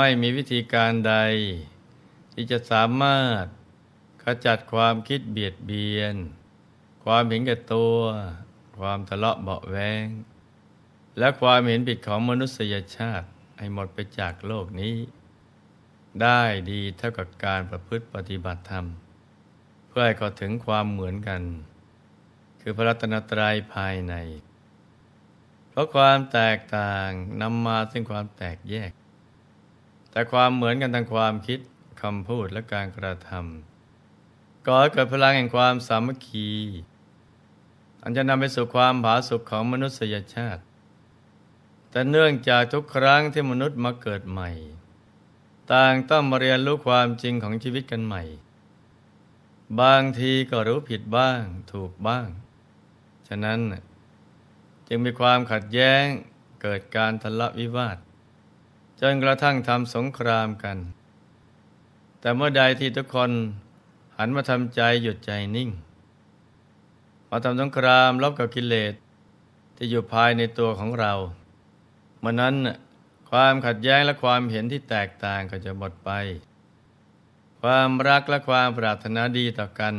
ไม่มีวิธีการใด ที่จะสามารถขจัดความคิดเบียดเบียน ความเห็นแก่ตัว ความทะเลาะเบาแวง และความเห็นผิดของมนุษยชาติให้หมดไปจากโลกนี้ ได้ดีเท่ากับการประพฤติปฏิบัติธรรม เพื่อให้เขอาถึงความเหมือนกัน คือพระรัตนตรัยภายใน เพราะความแตกต่างนำมา ซึ่งความแตกแยกแต่ความเหมือนกันทางความคิดคำพูดและการกระทำก่อให้เกิดพลังแห่งความสามัคคี อันจะนำไปสู่ความผาสุกของมนุษยชาติ แต่เนื่องจากทุกครั้งที่มนุษย์มาเกิดใหม่ ต่างต้องมาเรียนรู้ความจริงของชีวิตกันใหม่ บางทีก็รู้ผิดบ้างถูกบ้าง ฉะนั้นจึงมีความขัดแย้งเกิดการทะเลาะวิวาทจนกระทั่งทำสงครามกัน แต่เมื่อใดที่ทุกคนหันมาทำใจหยุดใจนิ่ง มาทำสงครามลบกับกิเลสที่อยู่ภายในตัวของเรา เมื่อนั้นความขัดแย้งและความเห็นที่แตกต่างก็จะหมดไป ความรัก และความปรารถนาดีต่อกัน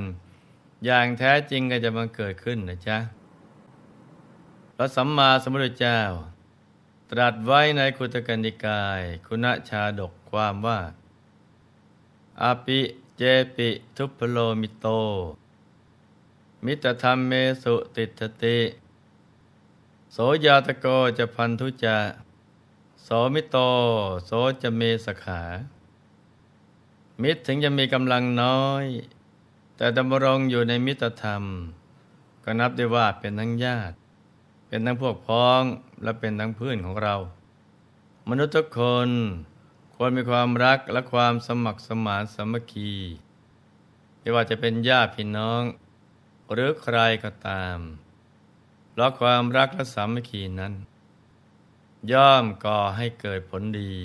อย่างแท้จริงก็จะมาเกิดขึ้นนะจ๊ะพระสัมมาสัมพุทธเจ้าตรัสไว้ในคุตกันิกาย คุณชาดกความว่า อาปิเจปิทุพโลมิโต มิตรธรรมเมสุติทติ โสยาตโกจะพันธุจะโสมิโต โสจะเมสขา มิตรถึงจะมีกำลังน้อย แต่ดำรงอยู่ในมิตรธรรม ก็นับได้ว่าเป็นทั้งญาติเป็นทั้งพวกพ้องและเป็นทั้งเพื่อนของเรา มนุษย์ทุกคนควรมีความรักและความสมัครสมานสมัคคี ไม่ว่าจะเป็นญาติพี่น้องหรือใครก็ตามเพราะความรักและสามัคคีนั้น ย่อมก่อให้เกิดผลดี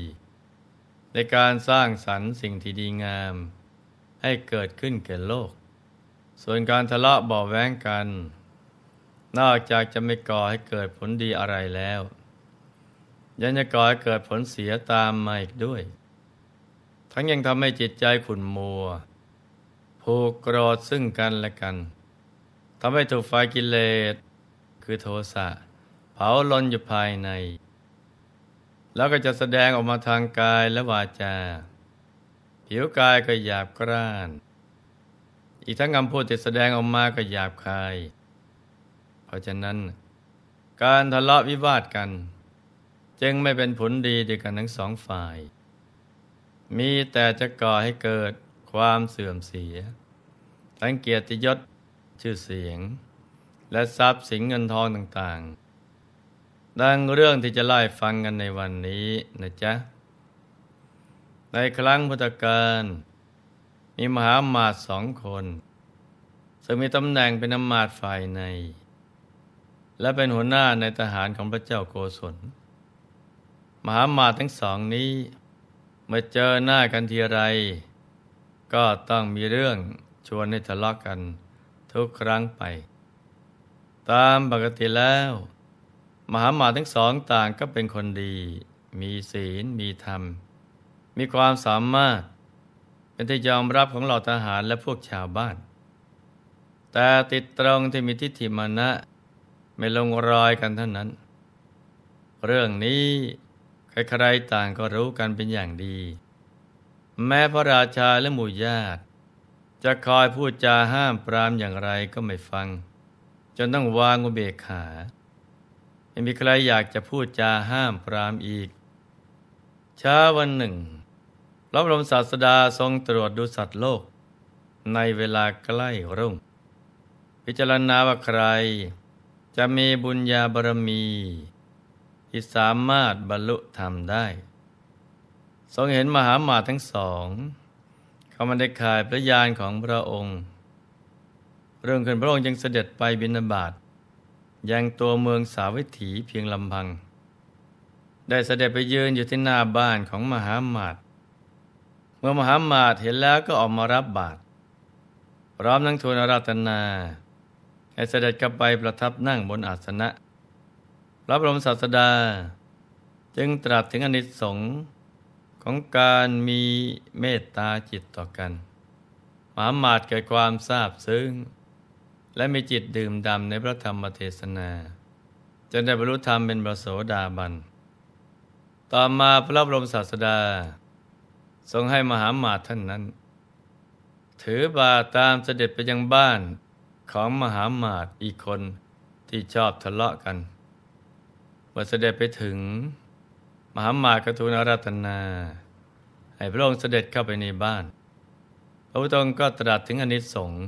ในการสร้างสรรค์สิ่งที่ดีงาม ให้เกิดขึ้นแก่โลก ส่วนการทะเลาะบ่อแว้งกันนอกจากจะไม่ก่อให้เกิดผลดีอะไรแล้ว ยังจะก่อให้เกิดผลเสียตามมาอีกด้วย ทั้งยังทำให้จิตใจขุ่นมัวผูกโกรธซึ่งกันและกัน ทำให้ถูกไฟกิเลส คือโทสะ เผาลนอยู่ภายใน แล้วก็จะแสดงออกมาทางกายและวาจา ผิวกายก็หยาบกร้าน อีกทั้งคำพูดที่แสดงออกมาก็หยาบคายราะฉะนั้นการทะเลาะวิวาทกัน จึงไม่เป็นผลดีด้วยกันทั้งสองฝ่าย มีแต่จะก่อให้เกิดความเสื่อมเสียทั้งเกียรติยศชื่อเสียง และทรัพย์สินเงินทองต่างๆ ดังเรื่องที่จะไล่ฟังกันในวันนี้นะจ๊ะ ในครั้งพุทธกาลมีมหามาตสองคน ซึ่งมีตำแหน่งเป็นอมาตฝ่ายในและเป็นหัวหน้าในทหารของพระเจ้าโกศล มหามาทั้งสองนี้เมื่อเจอหน้ากันทีไร ก็ต้องมีเรื่องชวนให้ทะเลาะกกันทุกครั้งไป ตามปกติแล้ว มหามาทั้งสองต่างก็เป็นคนดี มีศีลมีธรรม มีความสามารถเป็นที่ยอมรับของเหล่าทหารและพวกชาวบ้าน แต่ติดตรงที่มีทิฏฐิมานะไม่ลงรอยกันเท่านั้น เรื่องนี้ ใครๆต่างก็รู้กันเป็นอย่างดี แม้พระราชาและหมู่ญาติ จะคอยพูดจาห้าม ปรามอย่างไรก็ไม่ฟัง จนต้องวางอุเบกขาไม่มีใครอยากจะพูดจาห้าม ปรามอีก ช้าวันหนึ่งรับรมศาสดาทรงตรวจดูสัตว์โลก ในเวลาใกล้รุ่ง พิจารณาว่าใครจะมีบุญญาบารมี ที่สามารถบรรลุธรรมได้ทรงเห็นมหามาทั้งสองเขามันได้ขายพระยานของพระองค์ เรื่องขึ้นพระองค์ยังเสด็จไปบินาบาตยังตัวเมืองสาวิถีเพียงลำพัง ได้เสด็จไปยืนอยู่ที่หน้าบ้านของมหามาตเมื่อมหามาตเห็นแล้วก็ออกมารับบาตรพร้อมนั้งทูลอาราธนาเสด็จกลับไปประทับนั่งบนอาสนะ พระบรมศาสดา จึงตรัสถึงอนิสงส์ของการมีเมตตาจิตต่อกันหมาหมาดเกิดความทราบซึ้งและมีจิตดื่มดำในพระธรรมเทศนาจนได้บรรลุธรรมเป็นประโสดาบัน ต่อมาพระบรมศาสดา ทรงให้มหาหมาดท่านนั้น ถือบาตามเสด็จไปยังบ้านของมหามาตอีกคนที่ชอบทะเลาะกัน เมื่อเสด็จไปถึง มหามาตกทูลรัตนา ให้พระองค์เสด็จเข้าไปในบ้าน พระพุทธองค์ก็ตรัสถึงอนิสงส์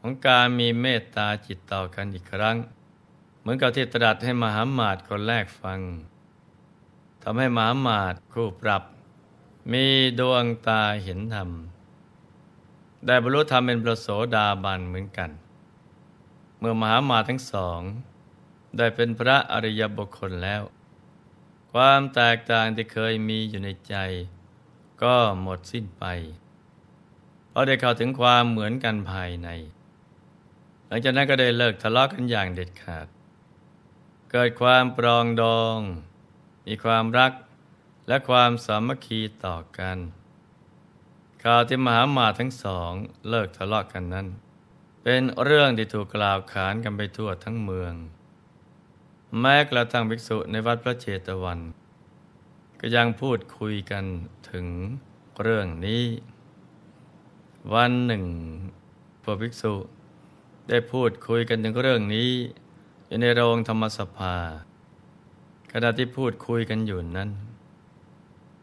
ของการมีเมตตาจิตต่อกันอีกครั้ง เหมือนกับที่ตรัสให้มหามาตคนแรกฟังทำให้มหามาตคู่ปรับ มีดวงตาเห็นธรรม ได้บรรลุธรรมเป็นประโสดาบันเหมือนกันเมื่อมหามาทั้งสอง ได้เป็นพระอริยบุคคลแล้ว ความแตกต่างที่เคยมีอยู่ในใจ ก็หมดสิ้นไปเพราะได้เข้าถึงความเหมือนกันภายใน หลังจากนั้นก็ได้เลิกทะเลาะกันอย่างเด็ดขาด เกิดความปรองดอง มีความรักและความสามัคคีต่อกันข่าวที่มหามาทั้งสองเลิกทะเลาะกันนั้นเป็นเรื่องที่ถูกกล่าวขานกันไปทั่วทั้งเมือง แม้กระทั่งภิกษุในวัดพระเชตวัน ก็ยังพูดคุยกันถึงเรื่องนี้ วันหนึ่งพวกภิกษุได้พูดคุยกันถึงเรื่องนี้อยู่ในโรงธรรมสภา ขณะที่พูดคุยกันอยู่นั้น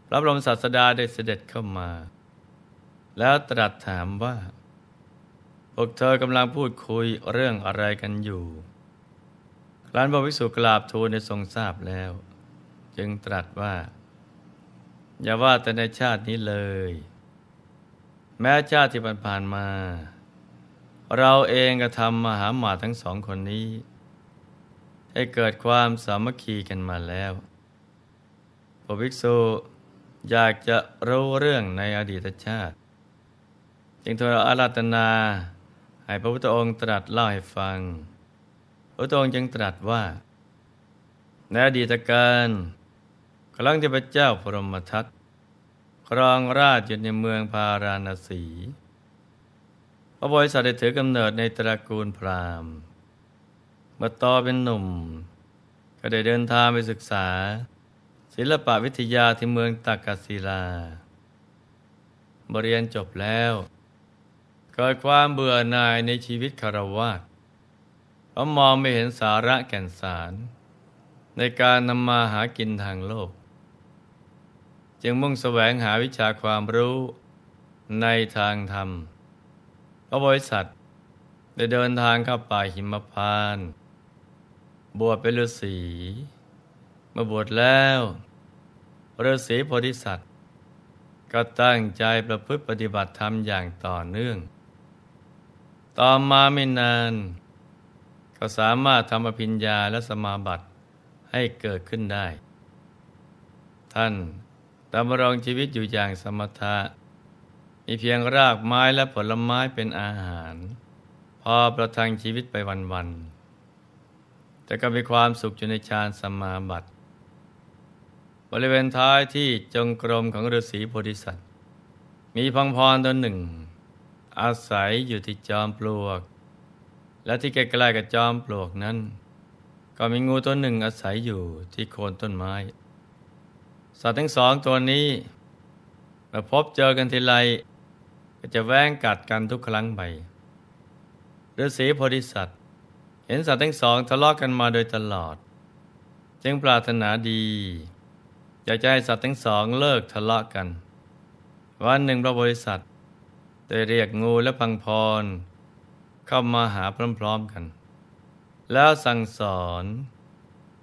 พระบรมศาสดาได้เสด็จเข้ามา แล้วตรัสถามว่าพวกเธอกำลังพูดคุยเรื่องอะไรกันอยู่ครั้นพระวิษุกราบทูลในทรงทราบแล้ว จึงตรัสว่า อย่าว่าแต่ในชาตินี้เลย แม้ชาติที่ผ่านมา เราเองกระทำมหาหมาทั้งสองคนนี้ ให้เกิดความสามัคคีกันมาแล้วพระวิกษุอยากจะรู้เรื่องในอดีตชาติ จึงทูลอาราธนาให้พระพุทธองค์ตรัสเล่าให้ฟัง พระพุทธองค์จึงตรัสว่า ในอดีตการครั้งที่พระเจ้าพรหมทัต ครองราชอยู่ในเมืองพาราณสี พระบริษัทได้ถือกำเนิดในตระกูลพราหมณ์เมื่อต่อเป็นหนุ่ม ก็ได้เดินทางไปศึกษา ศิลปวิทยาที่เมืองตากศิลา บริเรียนจบแล้วเกิดความเบื่อหน่ายในชีวิตคารวะเพราะมองไม่เห็นสาระแก่นสาร ในการนำมาหากินทางโลก จึงมุ่งแสวงหาวิชาความรู้ในทางธรรม พระบริษัทได้เดินทางเข้าป่าหิมพาน บวชเป็นฤาษี มาบวชแล้วฤาษีโพธิสัตว์ ก็ตั้งใจประพฤติปฏิบัติธรรมอย่างต่อเนื่องต่อมาไม่นานก็สามารถทำอภิญญาและสมาบัติให้เกิดขึ้นได้ ท่านดำรงชีวิตอยู่อย่างสมถะมีเพียงรากไม้และผลไม้เป็นอาหาร พอประทังชีวิตไปวัน ๆ แต่ก็มีความสุขอยู่ในฌานสมาบัติ บริเวณท้ายที่จงกรมของฤาษีโพธิสัตว์ มีพังพรตัวหนึ่งอาศัยอยู่ที่จอมปลวกและที่ใกล้ๆกับจอมปลวกนั้น ก็มีงูตัวหนึ่งอาศัยอยู่ที่โคนต้นไม้ สัตว์ทั้งสองตัวนี้มาพบเจอกันทีไรก็จะแว้งกัดกันทุกครั้งไปฤาษีโพธิสัตว์เห็นสัตว์ทั้งสอง ทะเลาะกกันมาโดยตลอดจึงปรารถนาดีอยากจะให้สัตว์ทั้งสองเลิกทะเลาะกันวันหนึ่งพระบริษัทได้เรียกงูและพังพร เข้ามาหาพร้อมๆกัน แล้วสั่งสอน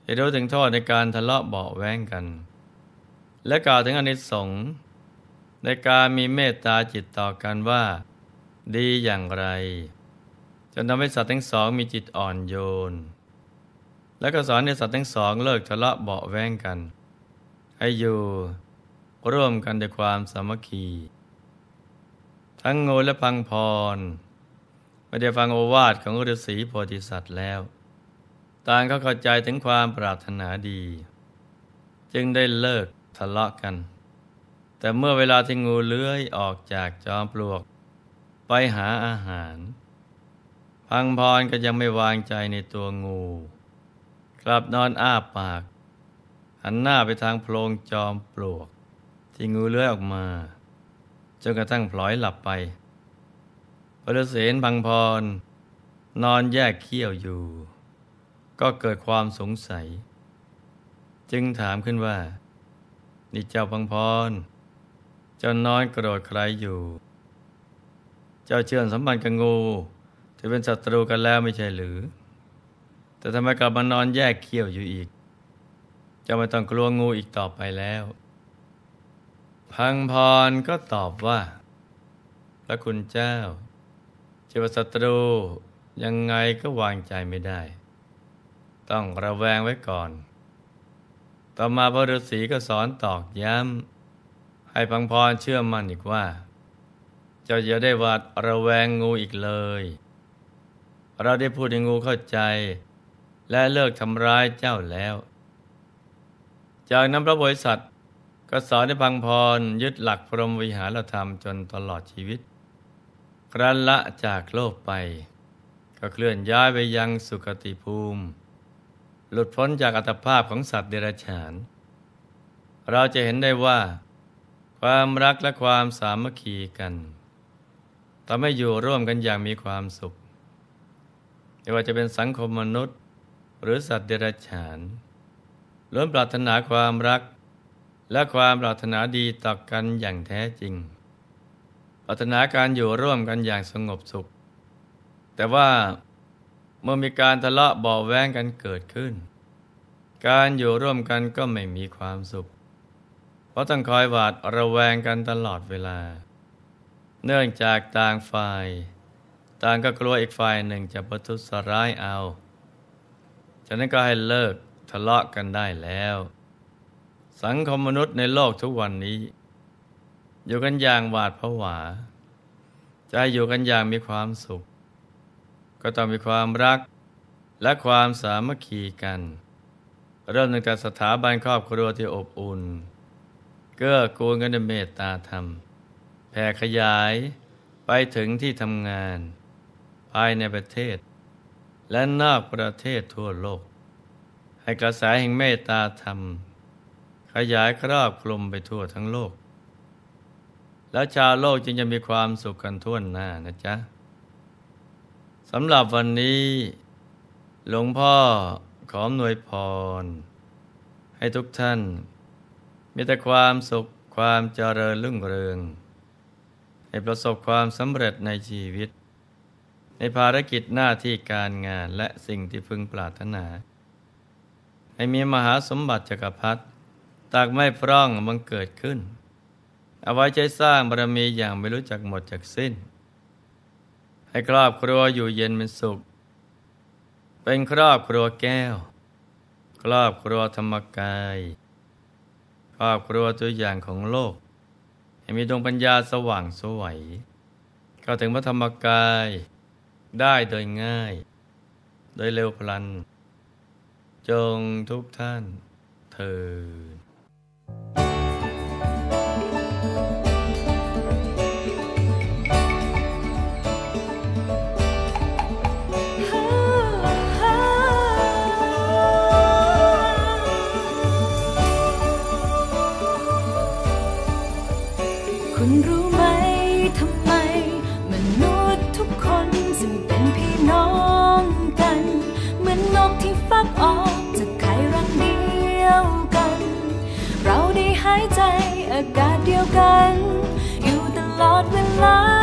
ให้รู้ถึงโทษในการทะเลาะเบาแว้งกัน และกล่าวถึงอนิสงส์ในการมีเมตตาจิตต่อกันว่า ดีอย่างไร จนทำให้สัตว์ทั้งสอง มีจิตอ่อนโยน และก็สอนให้สัตว์ทั้งสอง เลิกทะเลาะเบาแว้งกัน ให้อยู่ร่วมกันด้วยความสามัคคีทั้งงูและพังพรไม่ได้ฟังโอวาทของฤาษีโพธิสัตว์แล้ว ต่างก็เข้าใจถึงความปรารถนาดี จึงได้เลิกทะเลาะกัน แต่เมื่อเวลาที่งูเลื้อยออกจากจอมปลวก ไปหาอาหาร พังพรก็ยังไม่วางใจในตัวงู กลับนอนอ้าปาก หันหน้าไปทางโพรงจอมปลวกที่งูเลื้อยออกมาจนกระทั่งพลอยหลับไป พระฤาษีพังพร นอนแยกเขี้ยวอยู่ ก็เกิดความสงสัย จึงถามขึ้นว่า นี่เจ้าพังพร เจ้านอนกระโดดใครอยู่ เจ้าเชื่อสัมพันธ์กับงู จะเป็นศัตรูกันแล้วไม่ใช่หรือ แต่ทำไมกลับมานอนแยกเขี้ยวอยู่อีกจะไม่ต้องกลัวงูอีกต่อไปแล้วพังพรก็ตอบว่าพระคุณเจ้าเจวศัตรูยังไง ก็วางใจไม่ได้ ต้องระแวงไว้ก่อน ต่อมาพระฤาษีก็สอนตอกย้ำให้พังพรเชื่อมั่นอีกว่า เจ้าอย่าได้วาดระแวงงูอีกเลย เราได้พูดให้งูเข้าใจ และเลิกทำร้ายเจ้าแล้วจากนั้นพระบริษัทก็สอนให้พังพรยึดหลักพรหมวิหารธรรมจนตลอดชีวิต ครั้นละจากโลกไป ก็เคลื่อนย้ายไปยังสุคติภูมิ หลุดพ้นจากอัตภาพของสัตว์เดรัจฉานเราจะเห็นได้ว่า ความรักและความสามัคคีกันทำให้อยู่ร่วมกันอย่างมีความสุขไม่ว่าจะเป็นสังคมมนุษย์ หรือสัตว์เดรัจฉานล้วนปรารถนาความรักและความปรารถนาดีต่อกันอย่างแท้จริงปรารถนาการอยู่ร่วมกันอย่างสงบสุข แต่ว่าเมื่อมีการทะเลาะบาแว้งกันเกิดขึ้น การอยู่ร่วมกันก็ไม่มีความสุข เพราะต้องคอยหวาดระแวงกันตลอดเวลา เนื่องจากต่างฝ่ายต่างก็กลัวอีกฝ่ายหนึ่งจะประทุษร้ายเอา ฉะนั้นก็ให้เลิกทะเลาะกันได้แล้วสังคมมนุษย์ในโลกทุกวันนี้ อยู่กันอย่างหวาดผวา จะอยู่กันอย่างมีความสุข ก็ต้องมีความรักและความสามัคคีกัน เริ่มตั้งแต่สถาบันครอบครัวที่อบอุ่นเกื้อกูลกันด้วยเมตตาธรรมแผ่ขยายไปถึงที่ทำงานภายในประเทศและนอกประเทศทั่วโลก ให้กระแสแห่งเมตตาธรรมขยายครอบคลุมไปทั่วทั้งโลก แล้วชาวโลกจึงจะมีความสุขกันทั่วหน้านะจ๊ะสำหรับวันนี้หลวงพ่อขอหน่วยพร ให้ทุกท่าน มีแต่ความสุขความเจริญรุ่งเรือง ให้ประสบความสำเร็จในชีวิต ในภารกิจหน้าที่การงานและสิ่งที่พึงปรารถนา ให้มีมหาสมบัติจักรพรรดิตักไม่พร่องมันเกิดขึ้นเอาไว้ใช้สร้างบารมีอย่างไม่รู้จักหมดจากสิ้น ให้ครอบครัวอยู่เย็นเป็นสุข เป็นครอบครัวแก้ว ครอบครัวธรรมกาย ครอบครัวตัวอย่างของโลก ให้มีดวงปัญญาสว่างสวยเข้าถึงพระธรรมกายได้โดยง่าย โดยเร็วพลันจงทุกท่านเธอ Bye. เดียวกันอยู่ตลอดเวลา